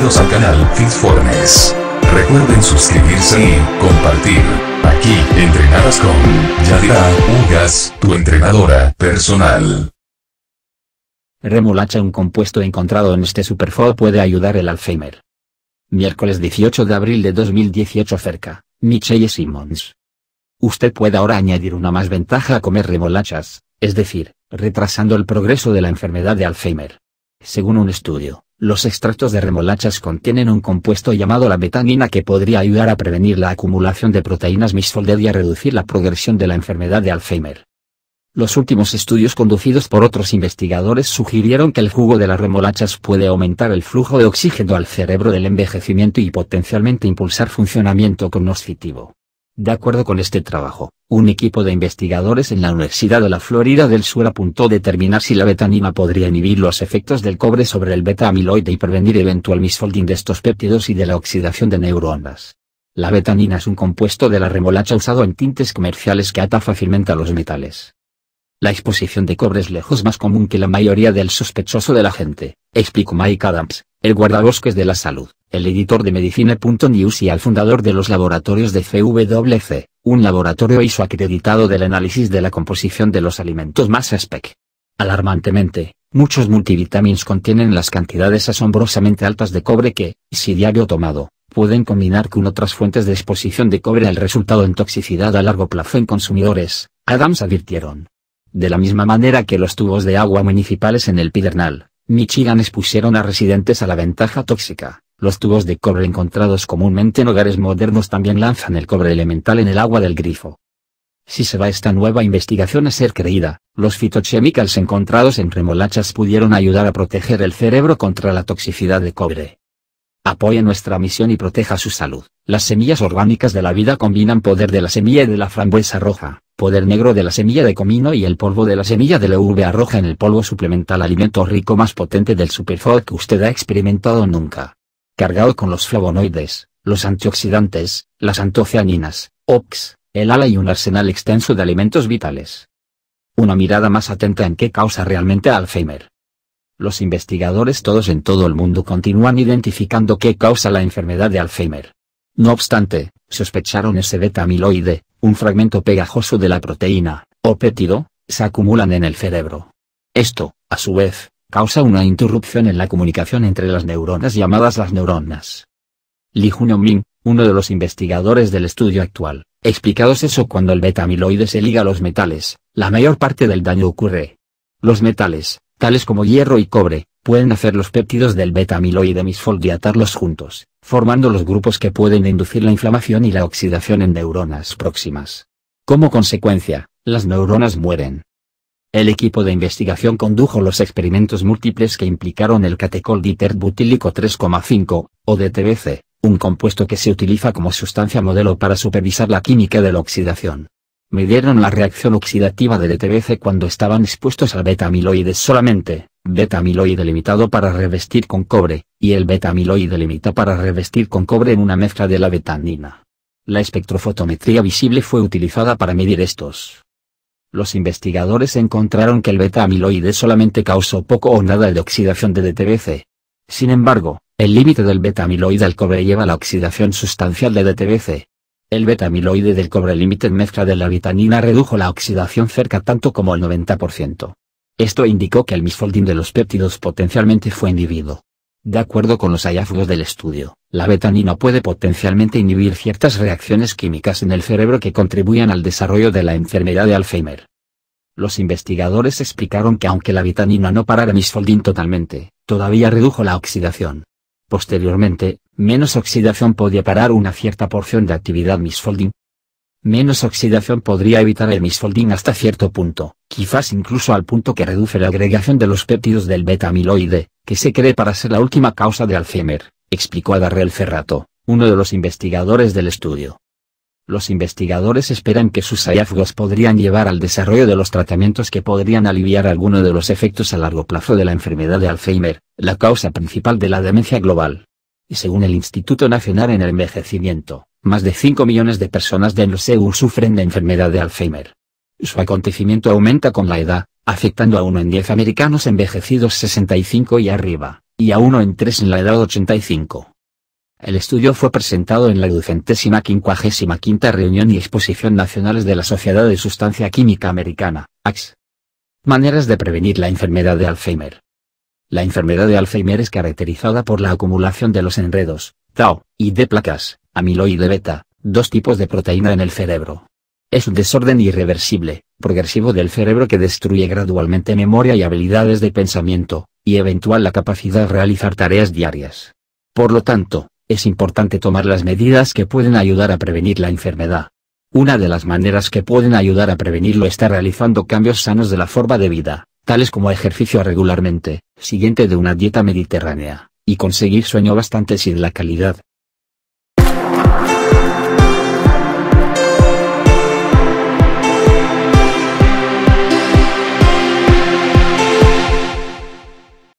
bienvenidos al canal Fitformes. Recuerden suscribirse y compartir. Aquí, entrenadas con Yadira Ugas, tu entrenadora personal. Remolacha, un compuesto encontrado en este superfood puede ayudar el Alzheimer. Miércoles 18 de abril de 2018 cerca, Michelle Simmons. Usted puede ahora añadir una más ventaja a comer remolachas, es decir, retrasando el progreso de la enfermedad de Alzheimer. Según un estudio, los extractos de remolachas contienen un compuesto llamado la betanina que podría ayudar a prevenir la acumulación de proteínas misfolded y a reducir la progresión de la enfermedad de Alzheimer. Los últimos estudios conducidos por otros investigadores sugirieron que el jugo de las remolachas puede aumentar el flujo de oxígeno al cerebro del envejecimiento y potencialmente impulsar funcionamiento cognoscitivo. De acuerdo con este trabajo, un equipo de investigadores en la Universidad de la Florida del Sur apuntó determinar si la betanina podría inhibir los efectos del cobre sobre el beta-amiloide y prevenir eventual misfolding de estos péptidos y de la oxidación de neuronas. La betanina es un compuesto de la remolacha usado en tintes comerciales que ata fácilmente a los metales. La exposición de cobre es lejos más común que la mayoría del sospechoso de la gente, explicó Mike Adams, el guardabosques de la salud el editor de Medicine.news y al fundador de los laboratorios de CWC, un laboratorio ISO acreditado del análisis de la composición de los alimentos más spec. Alarmantemente, muchos multivitamins contienen las cantidades asombrosamente altas de cobre que, si diario tomado, pueden combinar con otras fuentes de exposición de cobre al resultado en toxicidad a largo plazo en consumidores, Adams advirtieron. De la misma manera que los tubos de agua municipales en el Pidernal, Michigan expusieron a residentes a la ventaja tóxica, los tubos de cobre encontrados comúnmente en hogares modernos también lanzan el cobre elemental en el agua del grifo. Si se va esta nueva investigación a ser creída, los fitochemicals encontrados en remolachas pudieron ayudar a proteger el cerebro contra la toxicidad de cobre. Apoya nuestra misión y proteja su salud. Las semillas orgánicas de la vida combinan poder de la semilla de la frambuesa roja, poder negro de la semilla de comino y el polvo de la semilla de la uva roja en el polvo suplemental alimento rico más potente del superfood que usted ha experimentado nunca cargado con los flavonoides, los antioxidantes, las antocianinas, OX, el ala y un arsenal extenso de alimentos vitales. Una mirada más atenta en qué causa realmente Alzheimer. Los investigadores todos en todo el mundo continúan identificando qué causa la enfermedad de Alzheimer. No obstante, sospecharon ese beta-amiloide, un fragmento pegajoso de la proteína, o pétido, se acumulan en el cerebro. Esto, a su vez, causa una interrupción en la comunicación entre las neuronas llamadas las neuronas. Li Junyong-Ming, uno de los investigadores del estudio actual, explicados eso cuando el beta-amiloide se liga a los metales, la mayor parte del daño ocurre. Los metales, tales como hierro y cobre, pueden hacer los péptidos del betamiloide misfoldiatarlos juntos, formando los grupos que pueden inducir la inflamación y la oxidación en neuronas próximas. Como consecuencia, las neuronas mueren. El equipo de investigación condujo los experimentos múltiples que implicaron el catecol diterbutílico 3,5, o DTBC, un compuesto que se utiliza como sustancia modelo para supervisar la química de la oxidación. Midieron la reacción oxidativa de DTBC cuando estaban expuestos al beta solamente, beta-amiloide limitado para revestir con cobre, y el beta-amiloide limitado para revestir con cobre en una mezcla de la betanina. La espectrofotometría visible fue utilizada para medir estos los investigadores encontraron que el beta-amiloide solamente causó poco o nada de oxidación de DTBC. Sin embargo, el límite del beta-amiloide al cobre lleva a la oxidación sustancial de DTBC. El beta-amiloide del cobre límite en mezcla de la vitamina redujo la oxidación cerca tanto como el 90%. Esto indicó que el misfolding de los péptidos potencialmente fue inhibido. De acuerdo con los hallazgos del estudio, la betanina puede potencialmente inhibir ciertas reacciones químicas en el cerebro que contribuyan al desarrollo de la enfermedad de Alzheimer. Los investigadores explicaron que aunque la betanina no parara misfolding totalmente, todavía redujo la oxidación. Posteriormente, menos oxidación podía parar una cierta porción de actividad misfolding. Menos oxidación podría evitar el misfolding hasta cierto punto, quizás incluso al punto que reduce la agregación de los péptidos del beta-amiloide, que se cree para ser la última causa de Alzheimer, explicó Agarrel Ferrato, uno de los investigadores del estudio. Los investigadores esperan que sus hallazgos podrían llevar al desarrollo de los tratamientos que podrían aliviar alguno de los efectos a largo plazo de la enfermedad de Alzheimer, la causa principal de la demencia global. Y según el Instituto Nacional en el Envejecimiento, más de 5 millones de personas de los sufren de enfermedad de Alzheimer. Su acontecimiento aumenta con la edad, afectando a uno en 10 americanos envejecidos 65 y arriba, y a uno en tres en la edad 85. El estudio fue presentado en la ducentésima quincuagésima quinta reunión y exposición nacionales de la Sociedad de Sustancia Química Americana, AX. Maneras de prevenir la enfermedad de Alzheimer. La enfermedad de Alzheimer es caracterizada por la acumulación de los enredos, tau, y de placas, amiloide beta, dos tipos de proteína en el cerebro. Es un desorden irreversible, progresivo del cerebro que destruye gradualmente memoria y habilidades de pensamiento, y eventual la capacidad de realizar tareas diarias. Por lo tanto, es importante tomar las medidas que pueden ayudar a prevenir la enfermedad. Una de las maneras que pueden ayudar a prevenirlo está realizando cambios sanos de la forma de vida, tales como ejercicio regularmente, siguiente de una dieta mediterránea, y conseguir sueño bastante sin la calidad,